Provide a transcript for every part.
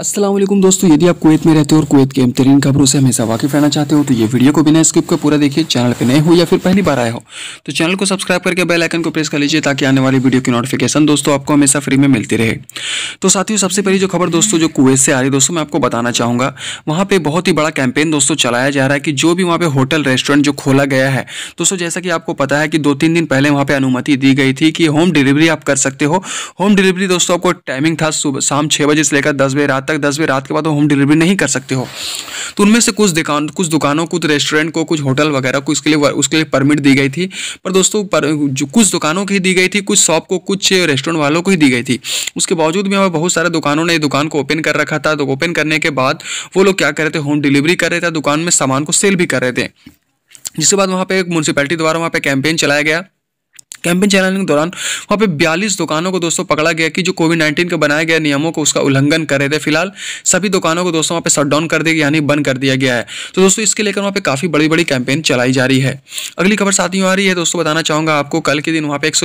असलम दोस्तों यदि आप कुवैत में रहते हो और कुवैत के अहमतरीन खबरों से हमेशा वाकिफ रहना चाहते हो तो ये वीडियो को बिना स्किप के पूरा देखिए चैनल पर नए हो या फिर पहली बार आए हो तो चैनल को सब्सक्राइब करके बेल आइकन को प्रेस कर लीजिए ताकि आने वाली वीडियो की नोटिफिकेशन दोस्तों आपको हमेशा फ्री में मिलती रहे तो साथियों सबसे पहली जो खबर दोस्तों जो कुवैत से आ रही है दोस्तों मैं आपको बताना चाहूँगा वहाँ पर बहुत ही बड़ा कैंपेन दोस्तों चलाया जा रहा है कि जो भी वहाँ पर होटल रेस्टोरेंट जो खोला गया है दोस्तों जैसा कि आपको पता है कि दो तीन दिन पहले वहाँ पर अनुमति दी गई थी कि होम डिलीवरी आप कर सकते हो होम डिलीवरी दोस्तों आपको टाइमिंग था सुबह शाम छः बजे से लेकर दस बजे रात तक दस बजे रात के बाद होम डिलीवरी नहीं कर सकते हो तो उनमें से कुछ दुकान कुछ दुकानों कुछ रेस्टोरेंट को कुछ होटल वगैरह को इसके लिए उसके लिए परमिट दी गई थी पर दोस्तों पर जो कुछ दुकानों की दी गई थी कुछ शॉप को कुछ रेस्टोरेंट वालों को ही दी गई थी उसके बावजूद भी हमें बहुत सारे दुकानों ने दुकान को ओपन कर रखा था तो ओपन करने के बाद वो लोग क्या कर रहे थे होम डिलीवरी कर रहे थे दुकान में सामान को सेल भी कर रहे थे जिसके बाद वहाँ पे एक म्यूनसिपैलिटी द्वारा वहाँ पे कैंपेन चलाया गया कैंपेन चलाने के दौरान वहाँ पे बयालीस दुकानों को दोस्तों पकड़ा गया कि जो कोविड नाइन्टीन के बनाए गए नियमों को उसका उल्लंघन कर रहे थे फिलहाल सभी दुकानों को दोस्तों वहाँ पे शटडाउन कर दिया यानी बंद कर दिया गया है तो दोस्तों इसके लेकर वहाँ पे काफ़ी बड़ी बड़ी कैंपेन चलाई जा रही है अगली खबर साथ आ रही है दोस्तों बताना चाहूँगा आपको कल के दिन वहाँ पे एक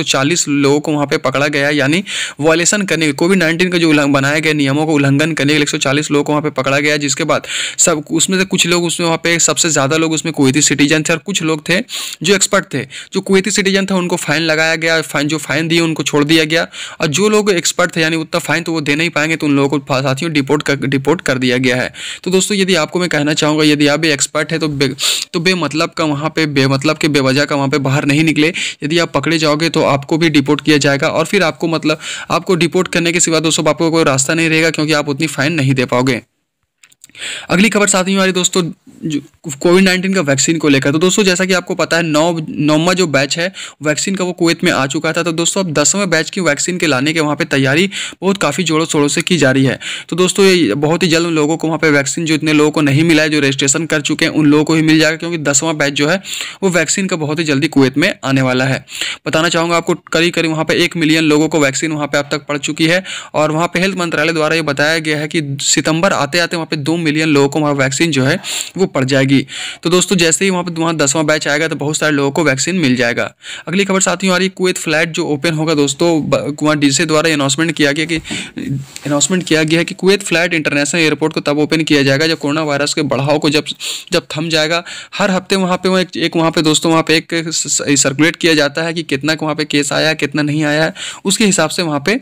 लोगों को वहाँ पे पकड़ा गया यानी वायलेशन करने के कोविड नाइन्टीन का जो बनाए गए नियमों को उल्लंघन करने के लिए लोगों को वहाँ पे पकड़ा गया जिसके बाद सब उसमें से कुछ लोग उसमें वहाँ पे सबसे ज़्यादा लोग उसमें कुवैती सिटीजन थे और कुछ लोग थे जो एक्सपर्ट थे जो कुवैती सिटीजन था उनको फाइन लगाया गया फाइन जो फाइन दिए उनको छोड़ दिया गया और जो लोग एक्सपर्ट थे यानी उतना फाइन तो वो दे नहीं पाएंगे तो उन लोगों को साथियों डिपोर्ट कर डिपोर्ट कर दिया गया है तो दोस्तों यदि आपको मैं कहना चाहूँगा यदि आप भी एक्सपर्ट है तो बे, तो बेमतलब का वहाँ पर बेमतलब के बेवजह का वहाँ पर बाहर नहीं निकले यदि आप पकड़े जाओगे तो आपको भी डिपोर्ट किया जाएगा और फिर आपको मतलब आपको डिपोर्ट करने के सिवा दोस्तों आपको कोई रास्ता नहीं रहेगा क्योंकि आप उतनी फाइन नहीं दे पाओगे अगली खबर साथ ही हमारी दोस्तों कोविड नाइन्टीन का वैक्सीन को लेकर तो दोस्तों जैसा कि आपको पता है नौ नौवा जो बैच है वैक्सीन का वो कुवैत में आ चुका था तो दोस्तों अब दसवें बैच की वैक्सीन के लाने के वहाँ पर तैयारी बहुत काफ़ी जोरों शोरों से की जा रही है तो दोस्तों ये बहुत ही जल्द लोगों को वहाँ पर वैक्सीन जो इतने लोगों को नहीं मिला है जो रजिस्ट्रेशन कर चुके हैं उन लोगों को ही मिल जाएगा क्योंकि दसवां बैच जो है वो वैक्सीन का बहुत ही जल्दी कुवैत में आने वाला है बताना चाहूँगा आपको करीब करीब वहाँ पर एक मिलियन लोगों को वैक्सीन वहाँ पर अब तक पड़ चुकी है और वहाँ पर हेल्थ मंत्रालय द्वारा ये बताया गया है कि सितंबर आते आते वहाँ पर दो मिलियन लोगों को वहाँ वैक्सीन जो है वो पड़ जाएगी तो दोस्तों जैसे ही वहाँ पर वहाँ दसवां बैच आएगा तो बहुत सारे लोगों को वैक्सीन मिल जाएगा अगली खबर साथियों आ रही कुवैत फ्लैट जो ओपन होगा दोस्तों वहाँ डीसी द्वारा अनाउंसमेंट किया गया कि अनाउंसमेंट किया गया है कि कुवैत फ्लैट इंटरनेशनल एयरपोर्ट को तब ओपन किया जाएगा जब कोरोना वायरस के बढ़ाव को जब जब थम जाएगा हर हफ्ते वहाँ पे एक, वहाँ पे दोस्तों वहाँ पे एक सर्कुलेट किया जाता है कि कितना वहाँ पर केस आया है कितना नहीं आया है उसके हिसाब से वहाँ पर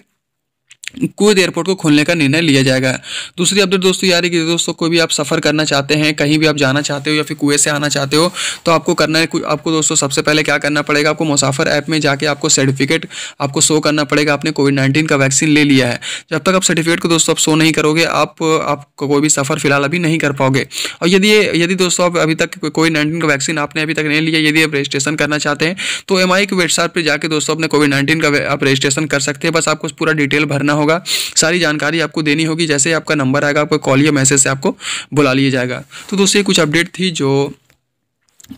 कुवैत एयरपोर्ट को खोलने का निर्णय लिया जाएगा दूसरी अपडेट दोस्तों यार कि दोस्तों कोई भी आप सफ़र करना चाहते हैं कहीं भी आप जाना चाहते हो या फिर कुएं से आना चाहते हो तो आपको करना है आपको दोस्तों सबसे पहले क्या करना पड़ेगा आपको मुसाफर ऐप में जाके आपको सर्टिफिकेट आपको शो करना पड़ेगा आपने कोविड नाइन्टीन का वैक्सीन ले लिया है जब तक आप सर्टिफिकेट को दोस्तों आप शो नहीं करोगे आप आपको कोई भी सफ़र फिलहाल अभी नहीं कर पाओगे और यदि यदि दोस्तों आप अभी तक कोविड नाइन्टीन का वैक्सीन आपने अभी तक नहीं लिया यदि आप रजिस्ट्रेशन करना चाहते हैं तो एम की वेबसाइट पर जाकर दोस्तों अपने कोविड नाइन्टीन का आप रजिस्ट्रेशन कर सकते हैं बस आपको पूरा डिटेल भरना होगा होगा सारी जानकारी आपको देनी होगी जैसे ही आपका नंबर आएगा आपको कॉल या मैसेज से आपको बुला लिया जाएगा तो दोस्तों ये कुछ अपडेट थी जो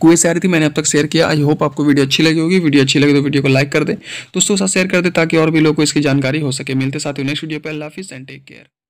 कुएं से आ रही थी मैंने अब तक शेयर किया आई होप आपको वीडियो अच्छी लगी होगी वीडियो अच्छी लगी तो वीडियो को लाइक कर दे दोस्तों साथ शेयर कर दे ताकि और भी लोगों को इसकी जानकारी हो सके मिलते साथ ही नेक्स्ट वीडियो पर अल्लाह हाफिज़ एंड टेक केयर